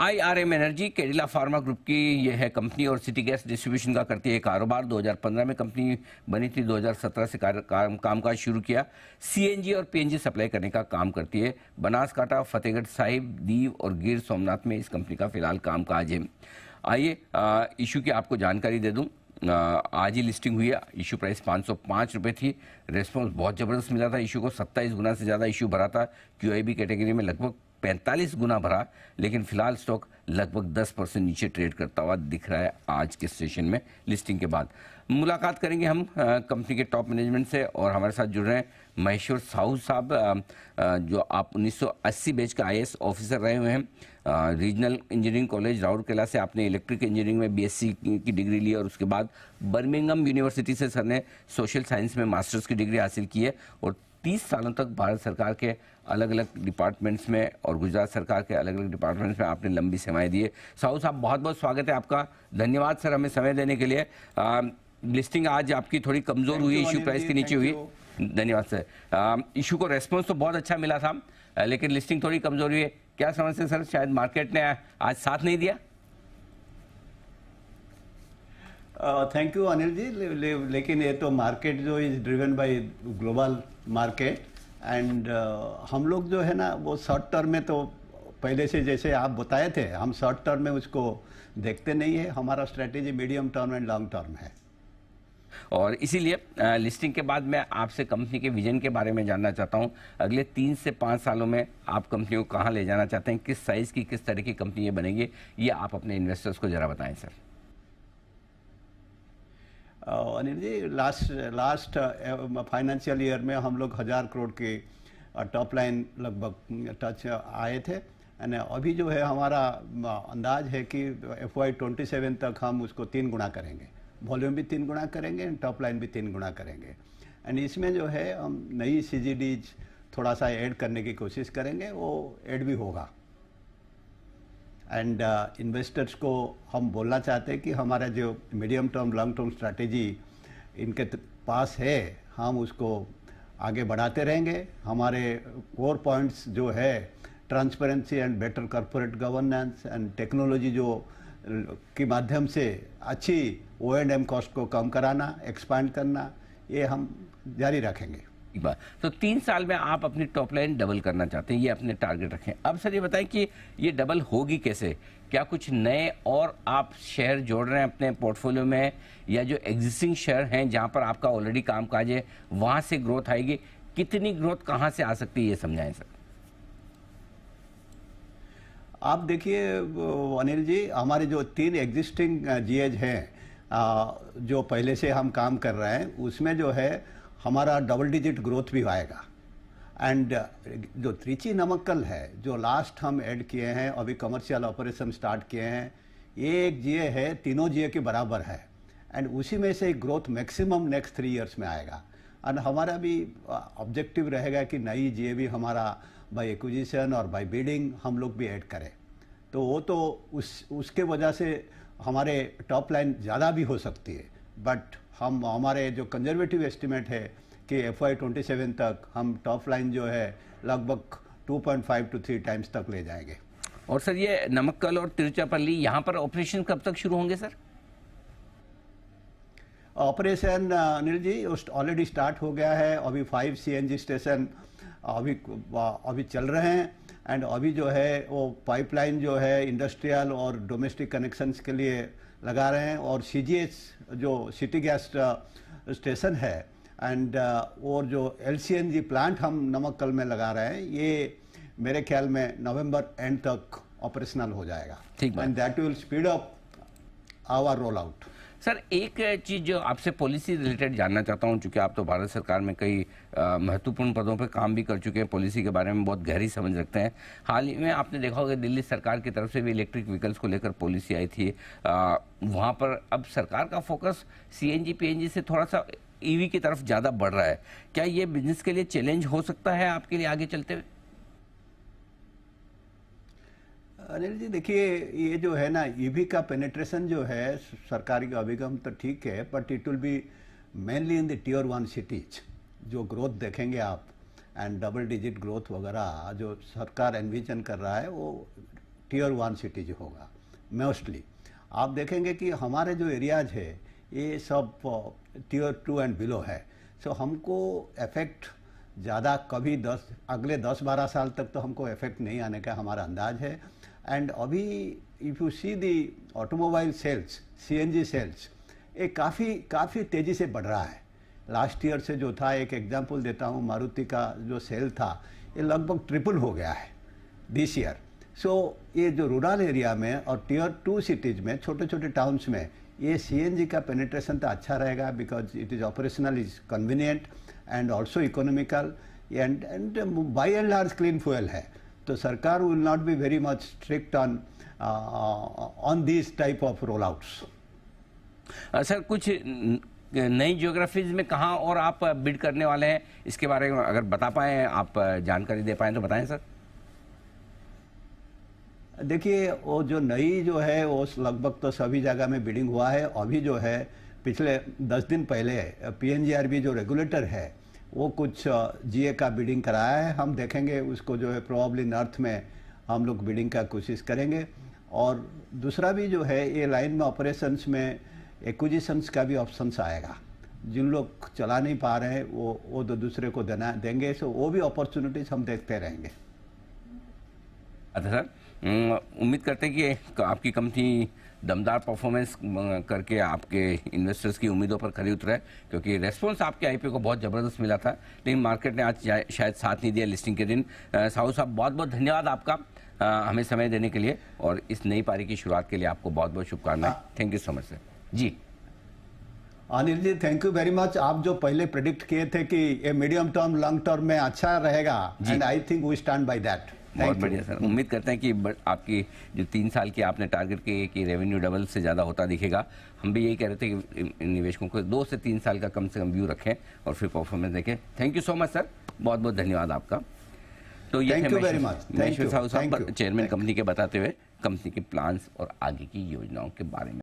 IRM energy Cadila pharma group की यह है कंपनी और सिटी गैस डिस्ट्रीब्यूशन का करती है कारोबार 2015 में कंपनी बनी थी 2017 से कार, काम कामकाज शुरू किया सीएनजी और पीएनजी सप्लाई करने का काम करती है बनासकांठा फतेहगढ़ साहिब दीव और गिर सोमनाथ में इस कंपनी का फिलहाल कामकाज है आइए इशू की आपको जानकारी दे दूँ आज ही लिस्टिंग हुई है इशू प्राइस पाँच सौ पाँच रुपये थी रेस्पॉन्स बहुत ज़बरदस्त मिला था इशू को सत्ताईस गुना से ज़्यादा इशू भरा था क्यूआईबी कैटेगरी में लगभग पैंतालीस गुना भरा लेकिन फिलहाल स्टॉक लगभग 10 परसेंट नीचे ट्रेड करता हुआ दिख रहा है आज के सेशन में लिस्टिंग के बाद मुलाकात करेंगे हम कंपनी के टॉप मैनेजमेंट से और हमारे साथ जुड़ रहे हैं महेश्वर साहू साहब जो आप 1980 बैच का आई ऑफिसर रहे हुए हैं रीजनल इंजीनियरिंग कॉलेज राउरकेला से आपने इलेक्ट्रिक इंजीनियरिंग में बीएससी की डिग्री ली और उसके बाद बर्मिंगम यूनिवर्सिटी से सर ने सोशल साइंस में मास्टर्स की डिग्री हासिल की है और तीस सालों तक भारत सरकार के अलग अलग डिपार्टमेंट्स में और गुजरात सरकार के अलग अलग डिपार्टमेंट्स में आपने लंबी सेवाएं दी है साहू साहब बहुत बहुत स्वागत है आपका धन्यवाद सर हमें समय देने के लिए आ, लिस्टिंग आज आपकी थोड़ी कमज़ोर हुई इशू प्राइस के नीचे हुई धन्यवाद सर इशू को रेस्पॉन्स तो बहुत अच्छा मिला था लेकिन लिस्टिंग थोड़ी कमज़ोर हुई है क्या समझते सर शायद मार्केट ने आज साथ नहीं दिया थैंक यू अनिल जी ले, ले, लेकिन ये तो मार्केट जो is driven by global market and हम लोग जो है ना वो शॉर्ट टर्म में तो पहले से जैसे आप बताए थे हम शॉर्ट टर्म में उसको देखते नहीं है हमारा strategy medium term and long term है और इसीलिए लिस्टिंग uh, के बाद मैं आपसे कंपनी के विजन के बारे में जानना चाहता हूं अगले तीन से पाँच सालों में आप कंपनी को कहाँ ले जाना चाहते हैं किस साइज़ की किस तरह की कंपनी ये बनेगी ये आप अपने इन्वेस्टर्स को ज़रा बताएं sir Anil ji last last financial year में हम लोग हज़ार करोड़ के टॉप uh, लाइन लगभग टच uh, uh, आए थे एंड अभी जो है हमारा अंदाज है कि एफ वाई ट्वेंटी सेवन तक हम उसको तीन गुना करेंगे वॉल्यूम भी तीन गुना करेंगे एंड टॉप लाइन भी तीन गुना करेंगे एंड इसमें जो है हम नई सी थोड़ा सा ऐड करने की कोशिश करेंगे वो ऐड भी होगा एंड इन्वेस्टर्स uh, को हम बोलना चाहते हैं कि हमारा जो medium term long term strategy इनके पास है हम उसको आगे बढ़ाते रहेंगे हमारे कोर पॉइंट्स जो है transparency and better corporate governance and technology जो के माध्यम से अच्छी ओ एंड एम कॉस्ट को कम कराना एक्सपांड करना ये हम जारी रखेंगे की बात तो तीन साल में आप अपनी टॉप लाइन डबल करना चाहते हैं ये अपने टारगेट रखें अब सर ये बताएं कि ये डबल होगी कैसे क्या कुछ नए और आप शेयर जोड़ रहे हैं अपने पोर्टफोलियो में या जो एग्जिस्टिंग शेयर हैं जहाँ पर आपका ऑलरेडी काम काज है वहाँ से ग्रोथ आएगी कितनी ग्रोथ कहाँ से आ सकती है ये समझाएं सर आप देखिए अनिल जी हमारे जो तीन एग्जिस्टिंग जीएज हैं जो पहले से हम काम कर रहे हैं उसमें जो है हमारा डबल डिजिट ग्रोथ भी आएगा एंड uh, जो त्रिची नमक्कल है जो लास्ट हम ऐड किए हैं अभी कमर्शियल ऑपरेशन स्टार्ट किए हैं ये एक जिए है तीनों जिए के बराबर है एंड उसी में से growth maximum next three years में आएगा एंड हमारा भी ऑब्जेक्टिव uh, रहेगा कि नई जीए भी हमारा बाई एक्विजिशन और बाई बिल्डिंग हम लोग भी ऐड करें तो वो तो उस उसके वजह से हमारे टॉप लाइन ज़्यादा भी हो सकती है बट हम हमारे जो कंजर्वेटिव एस्टिमेट है कि एफ आई ट्वेंटी सेवन तक हम टॉप लाइन जो है लगभग 2.5 टू 3 टाइम्स तक ले जाएंगे और सर ये नमक्कल और तिरुचापल्ली यहाँ पर ऑपरेशन कब तक शुरू होंगे sir operation Anil ji already start हो गया है अभी फाइव सीएनजी स्टेशन अभी अभी चल रहे हैं एंड अभी जो है वो पाइपलाइन जो है इंडस्ट्रियल और डोमेस्टिक कनेक्शंस के लिए लगा रहे हैं और सी जो सिटी गैस स्टेशन है एंड uh, और जो एल प्लांट हम कल में लगा रहे हैं ये मेरे ख्याल में नवंबर एंड तक ऑपरेशनल हो जाएगा ठीक and that will speed up our roll out sir एक चीज़ जो आपसे पॉलिसी रिलेटेड जानना चाहता हूँ चूँकि आप तो भारत सरकार में कई महत्वपूर्ण पदों पर काम भी कर चुके हैं पॉलिसी के बारे में बहुत गहरी समझ रखते हैं हाल ही में आपने देखा होगा दिल्ली सरकार की तरफ से भी इलेक्ट्रिक व्हीकल्स को लेकर पॉलिसी आई थी वहाँ पर अब सरकार का focus C N G P N G से थोड़ा सा ईवी e की तरफ ज़्यादा बढ़ रहा है क्या ये बिजनेस के लिए चैलेंज हो सकता है आपके लिए आगे चलते हुए अनिल जी देखिए ये जो है ना ईवी का पेनेट्रेशन जो है सरकारी का अभिगम तो ठीक है but it will be mainly in the tier one cities जो ग्रोथ देखेंगे आप एंड डबल डिजिट ग्रोथ वगैरह जो सरकार एनविजन कर रहा है वो टीयर वन सिटीज होगा मोस्टली आप देखेंगे कि हमारे जो एरियाज है ये सब टीयर टू एंड बिलो है सो so, हमको इफेक्ट ज़्यादा कभी दस अगले दस बारह साल तक तो हमको इफेक्ट नहीं आने का हमारा अंदाज है एंड अभी if you see the automobile sales CNG sales ये काफ़ी काफ़ी तेज़ी से बढ़ रहा है लास्ट ईयर से जो था एक एग्जाम्पल देता हूँ मारुति का जो सेल था ये लगभग ट्रिपल हो गया है दिस ईयर सो ये जो रूरल एरिया में और टीयर टू सिटीज़ में छोटे छोटे टाउन्स में ये सी का पेनिट्रेशन तो अच्छा रहेगा because it is operational is convenient and also economical and and by and large clean fuel है तो सरकार will not be very much strict on on this type of roll outs sir कुछ नई geographies में कहाँ और आप bid करने वाले हैं इसके बारे में अगर बता पाए आप uh, जानकारी दे पाए तो बताएं सर देखिए वो जो नई जो है वो लगभग तो सभी जगह में बिडिंग हुआ है अभी जो है पिछले दस दिन पहले पीएनजीआरबी uh, जो रेगुलेटर है वो कुछ जीए का बिडिंग कराया है हम देखेंगे उसको जो है प्रॉब्ली नॉर्थ में हम लोग बिडिंग का कोशिश करेंगे और दूसरा भी जो है ये लाइन में ऑपरेशंस में एक्विजिशंस का भी ऑप्शंस आएगा जिन लोग चला नहीं पा रहे हैं वो वो तो दूसरे को देना देंगे सो वो भी अपॉर्चुनिटीज़ हम देखते रहेंगे अच्छा सर उम्मीद करते हैं कि आपकी कंपनी दमदार परफॉर्मेंस करके आपके इन्वेस्टर्स की उम्मीदों पर खड़ी उतरा है क्योंकि रेस्पॉन्स आपके आईपीओ को बहुत ज़बरदस्त मिला था लेकिन मार्केट ने आज शायद साथ नहीं दिया लिस्टिंग के दिन साहू साहब बहुत बहुत धन्यवाद आपका आ, हमें समय देने के लिए और इस नई पारी की शुरुआत के लिए आपको बहुत बहुत शुभकामनाएं thank you so much sir ji Anil ji thank you very much आप जो पहले प्रेडिक्ट किए थे कि ये मीडियम टर्म लॉन्ग टर्म में अच्छा रहेगा and I think we stand by that बहुत बढ़िया सर उम्मीद करते हैं कि आपकी जो तीन साल की आपने टारगेट की कि रेवेन्यू डबल से ज़्यादा होता दिखेगा हम भी यही कह रहे थे कि निवेशकों को दो से तीन साल का कम से कम व्यू रखें और फिर परफॉर्मेंस देखें thank you so much sir बहुत बहुत धन्यवाद आपका तो ये महेश्वर साहब चेयरमैन कंपनी के बताते हुए कंपनी के प्लान्स और आगे की योजनाओं के बारे में